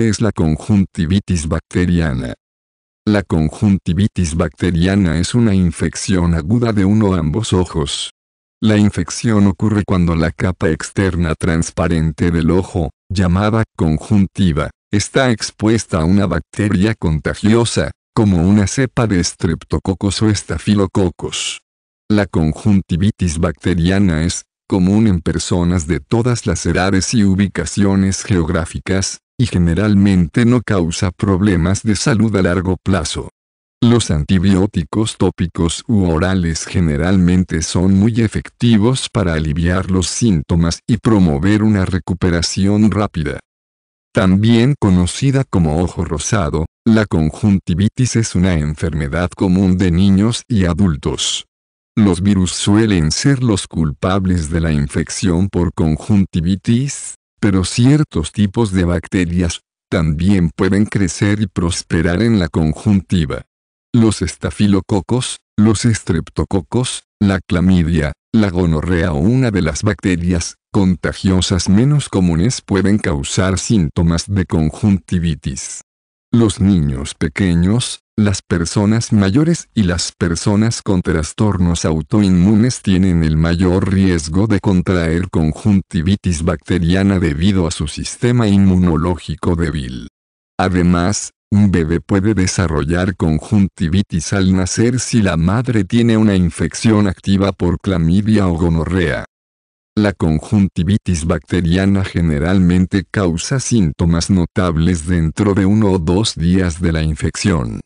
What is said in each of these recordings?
es la conjuntivitis bacteriana? La conjuntivitis bacteriana es una infección aguda de uno o ambos ojos. La infección ocurre cuando la capa externa transparente del ojo, llamada conjuntiva, está expuesta a una bacteria contagiosa, como una cepa de streptococos o estafilococos. La conjuntivitis bacteriana es común en personas de todas las edades y ubicaciones geográficas, y generalmente no causa problemas de salud a largo plazo. Los antibióticos tópicos u orales generalmente son muy efectivos para aliviar los síntomas y promover una recuperación rápida. También conocida como ojo rosado, la conjuntivitis es una enfermedad común de niños y adultos. Los virus suelen ser los culpables de la infección por conjuntivitis, pero ciertos tipos de bacterias, también pueden crecer y prosperar en la conjuntiva. Los estafilococos, los estreptococos, la clamidia, la gonorrea o una de las bacterias contagiosas menos comunes pueden causar síntomas de conjuntivitis los niños pequeños, las personas mayores y las personas con trastornos autoinmunes tienen el mayor riesgo de contraer conjuntivitis bacteriana debido a su sistema inmunológico débil. Además, un bebé puede desarrollar conjuntivitis al nacer si la madre tiene una infección activa por clamidia o gonorrea. La conjuntivitis bacteriana generalmente causa síntomas notables dentro de uno o dos días de la infección.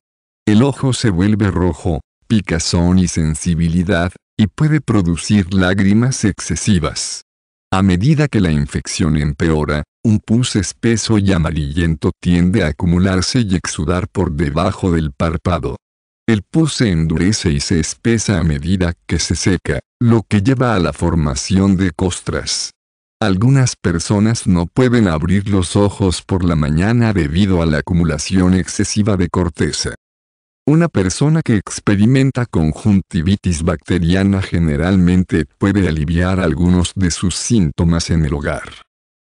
El ojo se vuelve rojo, picazón y sensibilidad, y puede producir lágrimas excesivas. A medida que la infección empeora, un pus espeso y amarillento tiende a acumularse y exudar por debajo del párpado. El pus se endurece y se espesa a medida que se seca, lo que lleva a la formación de costras. Algunas personas no pueden abrir los ojos por la mañana debido a la acumulación excesiva de corteza. Una persona que experimenta conjuntivitis bacteriana generalmente puede aliviar algunos de sus síntomas en el hogar.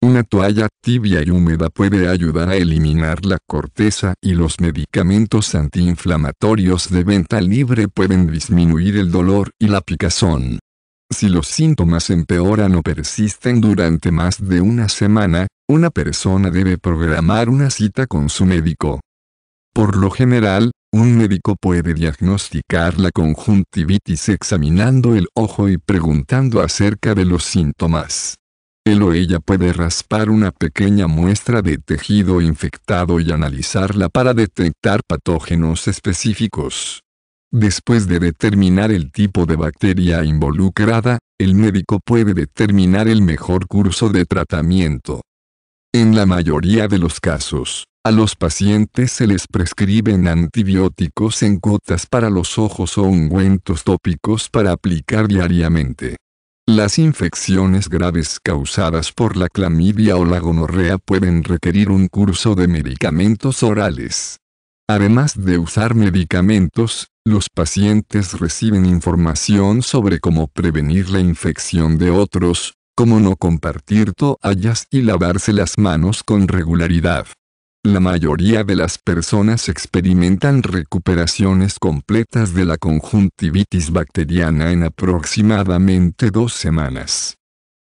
Una toalla tibia y húmeda puede ayudar a eliminar la corteza y los medicamentos antiinflamatorios de venta libre pueden disminuir el dolor y la picazón. Si los síntomas empeoran o persisten durante más de una semana, una persona debe programar una cita con su médico. Por lo general, un médico puede diagnosticar la conjuntivitis examinando el ojo y preguntando acerca de los síntomas él o ella puede raspar una pequeña muestra de tejido infectado y analizarla para detectar patógenos específicos. Después de determinar el tipo de bacteria involucrada, el médico puede determinar el mejor curso de tratamiento. En la mayoría de los casos, a los pacientes se les prescriben antibióticos en gotas para los ojos o ungüentos tópicos para aplicar diariamente. Las infecciones graves causadas por la clamidia o la gonorrea pueden requerir un curso de medicamentos orales. Además de usar medicamentos, los pacientes reciben información sobre cómo prevenir la infección de otros, cómo no compartir toallas y lavarse las manos con regularidad. La mayoría de las personas experimentan recuperaciones completas de la conjuntivitis bacteriana en aproximadamente dos semanas.